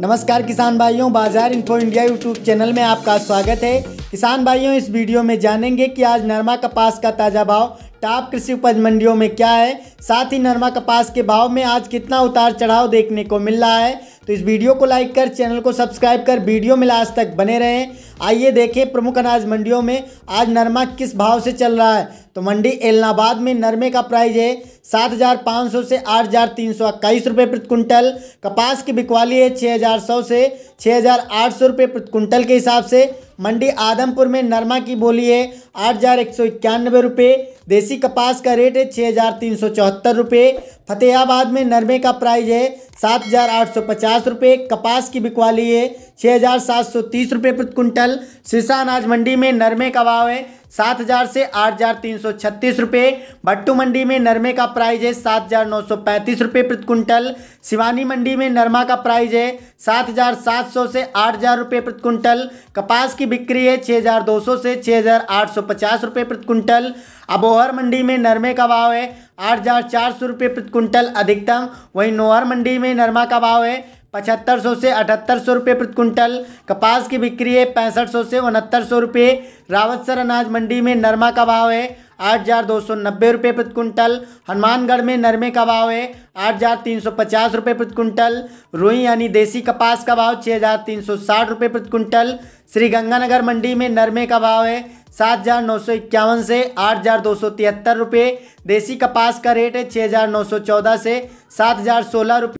नमस्कार किसान भाइयों बाजार इन्फो इंडिया यूट्यूब चैनल में आपका स्वागत है किसान भाइयों इस वीडियो में जानेंगे कि आज नरमा कपास का ताज़ा भाव टॉप कृषि उपज मंडियों में क्या है साथ ही नरमा कपास के भाव में आज कितना उतार चढ़ाव देखने को मिल रहा है तो इस वीडियो को लाइक कर चैनल को सब्सक्राइब कर वीडियो में आज तक बने रहें आइए देखें प्रमुख अनाज मंडियों में आज नरमा किस भाव से चल रहा है तो मंडी एलनाबाद में नरमे का प्राइस है सात हज़ार पाँच सौ से आठ हज़ार तीन सौ इक्कीस रुपये प्रति कुंटल कपास की बिकवाली है छः हज़ार सौ से छः हज़ार आठ सौ रुपये प्रति कुंटल के हिसाब से मंडी आदमपुर में नरमा की बोली है आठ हज़ार एक सौ इक्यानबे रुपये देसी कपास का रेट है छः हज़ार तीन सौ चौहत्तर रुपये फतेहाबाद में नरमे का प्राइस है सात हज़ार आठ सौ पचास रुपये कपास की बिकवाली है छः हज़ार सात सौ तीस रुपये प्रति कुंटल सिरसा अनाज मंडी में नरमे का भाव है सात हजार से आठ हजार तीन सौ छत्तीस रुपये भट्टू मंडी में नरमे का प्राइस है सात हजार नौ सौ पैंतीस रुपये प्रति कुंटल शिवानी मंडी में नरमा का प्राइस है सात हजार सात सौ से आठ हजार रुपये प्रति कुंटल कपास की बिक्री है छः हजार दो सौ से छः हजार आठ सौ पचास रुपये प्रति कुंटल अबोहर मंडी में नरमे का भाव है आठ हजार चार सौ रुपये प्रति कुंटल अधिकतम वहीं नोहर मंडी में नरमा का भाव है पचहत्तर सौ से अठहत्तर सौ रुपये प्रति कुंटल कपास की बिक्री है पैंसठ सौ से उनहत्तर सौ रुपये रावतसर अनाज मंडी में नरमा का भाव है आठ हज़ार दो सौ नब्बे रुपये प्रति कुंटल हनुमानगढ़ में नरमे का भाव है आठ हज़ार तीन सौ पचास रुपये प्रति कुंटल रुई यानी देसी कपास का भाव छः हज़ार तीन सौ साठ रुपये प्रति कुंटल श्रीगंगानगर मंडी में नरमे का भाव है सात हज़ार नौ सौ इक्यावन से आठ हज़ार दो सौ तिहत्तर रुपये देसी कपास का रेट है छः हज़ार नौ सौ चौदह से सात हज़ार सोलह रुपये